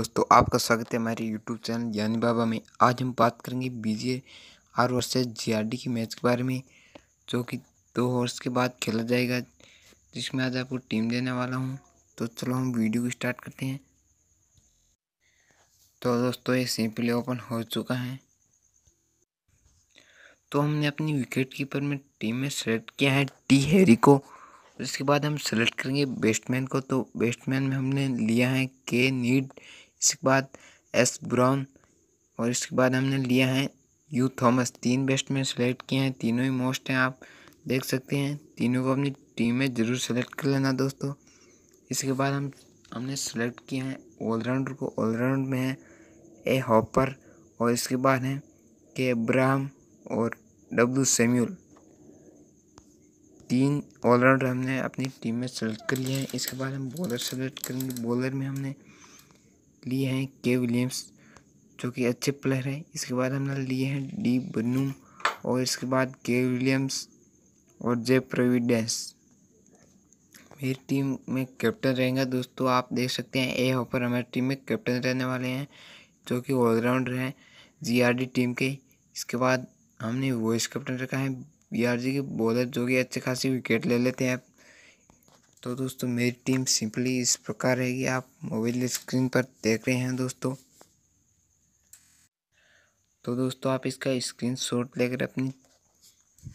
दोस्तों आपका स्वागत है हमारे यूट्यूब चैनल ज्ञानी बाबा में आज हम बात करेंगे B J R versus G K match के बारे में जो कि दो वर्ष के बाद खेला जाएगा जिसमें आज आपको टीम देने वाला हूँ तो चलो हम वीडियो को स्टार्ट करते हैं तो दोस्तों ये सिंपली ओपन हो चुका है तो हमने अपनी विकेट कीपर में टीम में सेलेक्ट किया है टी हैरी को उसके बाद हम सेलेक्ट करेंगे बेस्टमैन को तो बेस्टमैन में हमने लिया है के नीड इसके बाद एस ब्राउन और इसके बाद हमने लिया है यू थॉमस तीन बेस्ट में सेलेक्ट किए हैं तीनों ही मोस्ट हैं आप देख सकते हैं तीनों को अपनी टीम में ज़रूर सेलेक्ट कर लेना दोस्तों इसके बाद हम हमने सेलेक्ट किए हैं ऑलराउंडर को ऑलराउंड में है ए हॉपर और इसके बाद हैं के अब्राहम और डब्लू सेम्यूल तीन ऑलराउंडर हमने अपनी टीम में सेलेक्ट कर लिए हैं इसके बाद हम बॉलर सेलेक्ट करेंगे बॉलर में हमने लिए हैं के विलियम्स जो कि अच्छे प्लेयर हैं इसके बाद हमने लिए हैं डी बनू और इसके बाद के विलियम्स और जे प्रोविडेंस मेरी टीम में कैप्टन रहेंगे दोस्तों आप देख सकते हैं ए यहाँ पर हमारी टीम में कैप्टन रहने वाले हैं जो कि ऑलराउंडर हैं जीआरडी टीम के इसके बाद हमने वॉइस कैप्टन रखा है बी के बॉलर जो कि अच्छे खासी विकेट ले लेते हैं तो दोस्तों मेरी टीम सिंपली इस प्रकार रहेगी आप मोबाइल स्क्रीन पर देख रहे हैं दोस्तों तो दोस्तों आप इसका स्क्रीन शॉट लेकर अपनी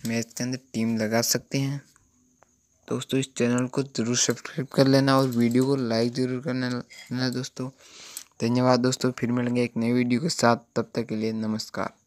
मैच के अंदर टीम लगा सकते हैं दोस्तों इस चैनल को ज़रूर सब्सक्राइब कर लेना और वीडियो को लाइक ज़रूर करना दोस्तों धन्यवाद दोस्तों फिर मिलेंगे एक नई वीडियो के साथ तब तक के लिए नमस्कार